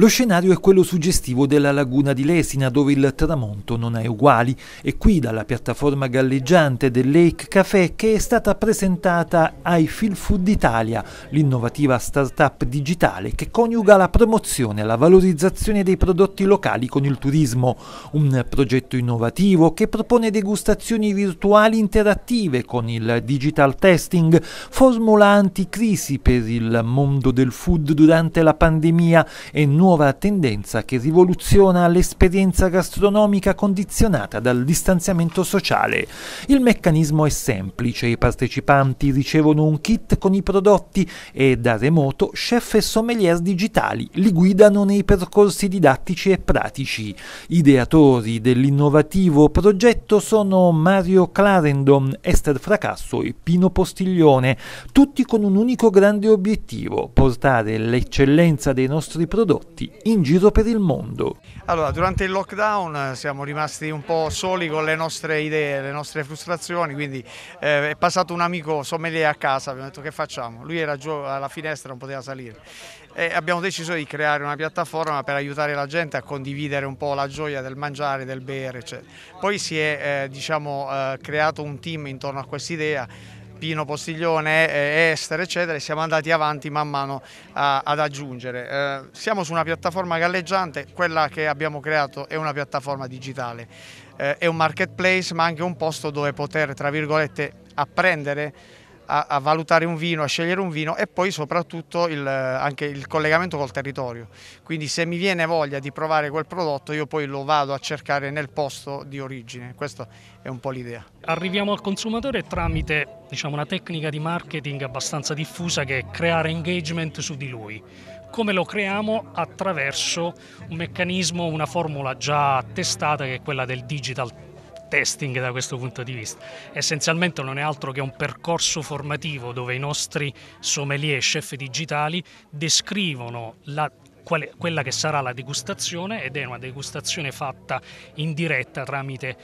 Lo scenario è quello suggestivo della laguna di Lesina, dove il tramonto non è uguali, e qui dalla piattaforma galleggiante del Lake Café che è stata presentata ai Feel Food Italia, l'innovativa start-up digitale che coniuga la promozione e la valorizzazione dei prodotti locali con il turismo, un progetto innovativo che propone degustazioni virtuali interattive con il digital testing, formula anticrisi per il mondo del food durante la pandemia e nuove nuova tendenza che rivoluziona l'esperienza gastronomica condizionata dal distanziamento sociale. Il meccanismo è semplice, i partecipanti ricevono un kit con i prodotti e da remoto chef e sommelier digitali li guidano nei percorsi didattici e pratici. Ideatori dell'innovativo progetto sono Mario Clarendon, Esther Fracasso e Pino Postiglione, tutti con un unico grande obiettivo, portare l'eccellenza dei nostri prodotti prodotti in giro per il mondo. Allora, durante il lockdown eh, siamo rimasti un po' soli con le nostre idee, le nostre frustrazioni, quindi eh, è passato un amico sommelier a casa, abbiamo detto che facciamo? Lui era giù alla finestra, non poteva salire. E abbiamo deciso di creare una piattaforma per aiutare la gente a condividere un po' la gioia del mangiare, del bere, eccetera. Poi si è eh, diciamo, eh, creato un team intorno a questa idea Pino Postiglione, eh, Ester eccetera e siamo andati avanti man mano a, ad aggiungere. Eh, siamo su una piattaforma galleggiante, quella che abbiamo creato è una piattaforma digitale, eh, è un marketplace ma anche un posto dove poter tra virgolette apprendere a, a, valutare un vino, a scegliere un vino e poi soprattutto il, anche il collegamento col territorio. Quindi se mi viene voglia di provare quel prodotto io poi lo vado a cercare nel posto di origine, questa è un po' l'idea. Arriviamo al consumatore tramite diciamo, una tecnica di marketing abbastanza diffusa che è creare engagement su di lui come lo creiamo attraverso un meccanismo, una formula già testata che è quella del digital testing da questo punto di vista. Essenzialmente non è altro che un percorso formativo dove i nostri sommelier e chef digitali descrivono la quella che sarà la degustazione ed è una degustazione fatta in diretta tramite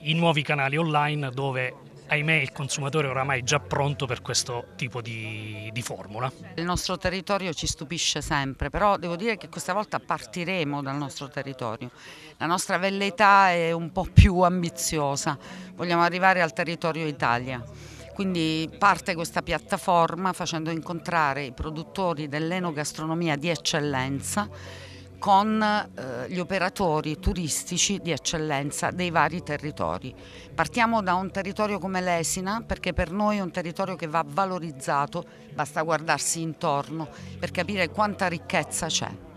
i nuovi canali online dove ahimè il consumatore è oramai già pronto per questo tipo di, di, formula. Il nostro territorio ci stupisce sempre, però devo dire che questa volta partiremo dal nostro territorio. La nostra velleità è un po' più ambiziosa, vogliamo arrivare al territorio Italia. Quindi parte questa piattaforma facendo incontrare i produttori dell'enogastronomia di eccellenza con eh, gli operatori turistici di eccellenza dei vari territori. Partiamo da un territorio come l'Esina perché per noi è un territorio che va valorizzato, basta guardarsi intorno per capire quanta ricchezza c'è.